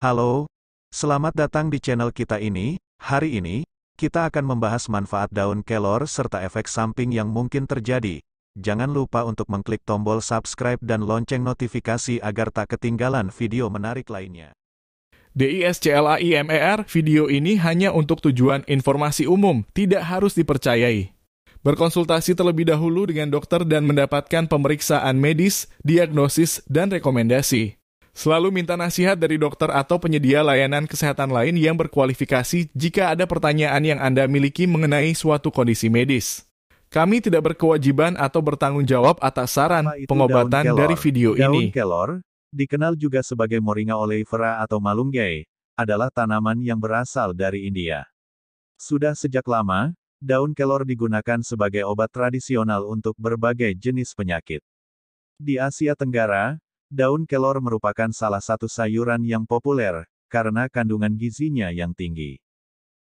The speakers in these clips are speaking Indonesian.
Halo, selamat datang di channel kita ini. Hari ini, kita akan membahas manfaat daun kelor serta efek samping yang mungkin terjadi. Jangan lupa untuk mengklik tombol subscribe dan lonceng notifikasi agar tak ketinggalan video menarik lainnya. DISCLAIMER, video ini hanya untuk tujuan informasi umum, tidak harus dipercayai. Berkonsultasi terlebih dahulu dengan dokter dan mendapatkan pemeriksaan medis, diagnosis, dan rekomendasi. Selalu minta nasihat dari dokter atau penyedia layanan kesehatan lain yang berkualifikasi jika ada pertanyaan yang Anda miliki mengenai suatu kondisi medis. Kami tidak berkewajiban atau bertanggung jawab atas saran pengobatan kelor. dari video daun ini. Daun kelor, dikenal juga sebagai Moringa oleifera atau malunggay, adalah tanaman yang berasal dari India. Sudah sejak lama, daun kelor digunakan sebagai obat tradisional untuk berbagai jenis penyakit. Di Asia Tenggara, Daun kelor merupakan salah satu sayuran yang populer, karena kandungan gizinya yang tinggi.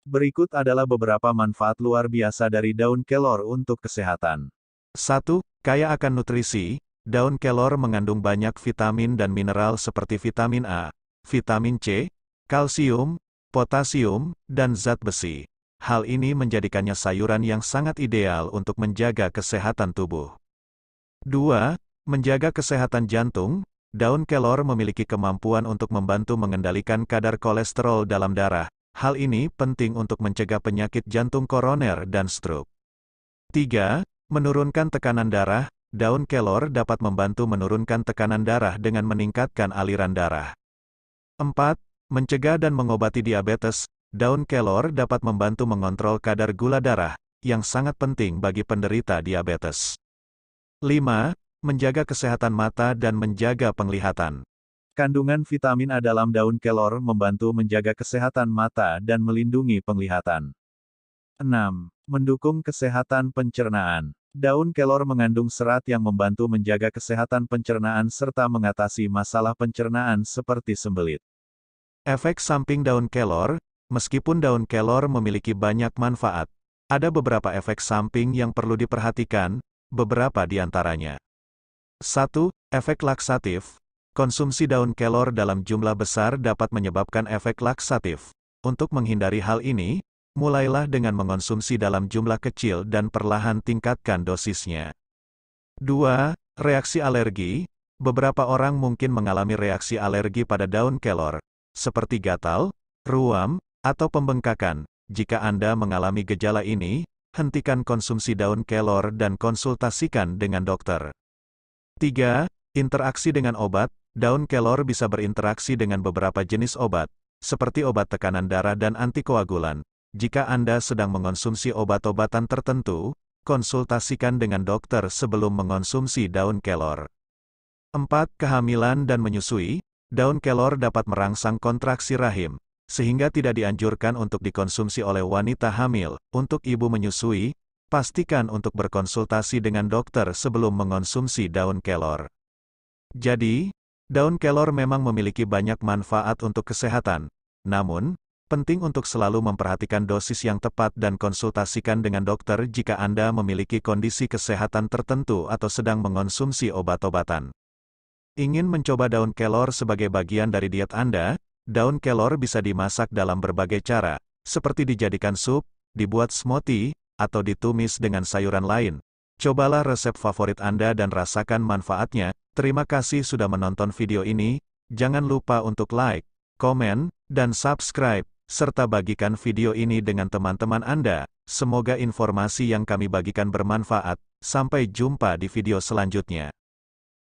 Berikut adalah beberapa manfaat luar biasa dari daun kelor untuk kesehatan. 1. Kaya akan nutrisi, daun kelor mengandung banyak vitamin dan mineral seperti vitamin A, vitamin C, kalsium, potasium, dan zat besi. Hal ini menjadikannya sayuran yang sangat ideal untuk menjaga kesehatan tubuh. 2. Menjaga kesehatan jantung, Daun kelor memiliki kemampuan untuk membantu mengendalikan kadar kolesterol dalam darah. Hal ini penting untuk mencegah penyakit jantung koroner dan stroke. 3. Menurunkan tekanan darah. Daun kelor dapat membantu menurunkan tekanan darah dengan meningkatkan aliran darah. 4. Mencegah dan mengobati diabetes. Daun kelor dapat membantu mengontrol kadar gula darah, yang sangat penting bagi penderita diabetes. 5 menjaga kesehatan mata dan menjaga penglihatan. Kandungan vitamin A dalam daun kelor membantu menjaga kesehatan mata dan melindungi penglihatan. 6. Mendukung kesehatan pencernaan. Daun kelor mengandung serat yang membantu menjaga kesehatan pencernaan serta mengatasi masalah pencernaan seperti sembelit. Efek samping daun kelor, meskipun daun kelor memiliki banyak manfaat, ada beberapa efek samping yang perlu diperhatikan, beberapa di antaranya. 1. Efek laksatif. Konsumsi daun kelor dalam jumlah besar dapat menyebabkan efek laksatif. Untuk menghindari hal ini, mulailah dengan mengonsumsi dalam jumlah kecil dan perlahan tingkatkan dosisnya. 2. Reaksi alergi. Beberapa orang mungkin mengalami reaksi alergi pada daun kelor, seperti gatal, ruam, atau pembengkakan. Jika Anda mengalami gejala ini, hentikan konsumsi daun kelor dan konsultasikan dengan dokter. 3. Interaksi dengan obat, daun kelor bisa berinteraksi dengan beberapa jenis obat, seperti obat tekanan darah dan antikoagulan. Jika Anda sedang mengonsumsi obat-obatan tertentu, konsultasikan dengan dokter sebelum mengonsumsi daun kelor. 4. Kehamilan dan menyusui, daun kelor dapat merangsang kontraksi rahim, sehingga tidak dianjurkan untuk dikonsumsi oleh wanita hamil. Untuk ibu menyusui, pastikan untuk berkonsultasi dengan dokter sebelum mengonsumsi daun kelor. Jadi, daun kelor memang memiliki banyak manfaat untuk kesehatan, namun, penting untuk selalu memperhatikan dosis yang tepat dan konsultasikan dengan dokter jika Anda memiliki kondisi kesehatan tertentu atau sedang mengonsumsi obat-obatan. Ingin mencoba daun kelor sebagai bagian dari diet Anda? Daun kelor bisa dimasak dalam berbagai cara, seperti dijadikan sup, dibuat smoothie, atau ditumis dengan sayuran lain. Cobalah resep favorit Anda dan rasakan manfaatnya. Terima kasih sudah menonton video ini. Jangan lupa untuk like, komen, dan subscribe, serta bagikan video ini dengan teman-teman Anda. Semoga informasi yang kami bagikan bermanfaat. Sampai jumpa di video selanjutnya.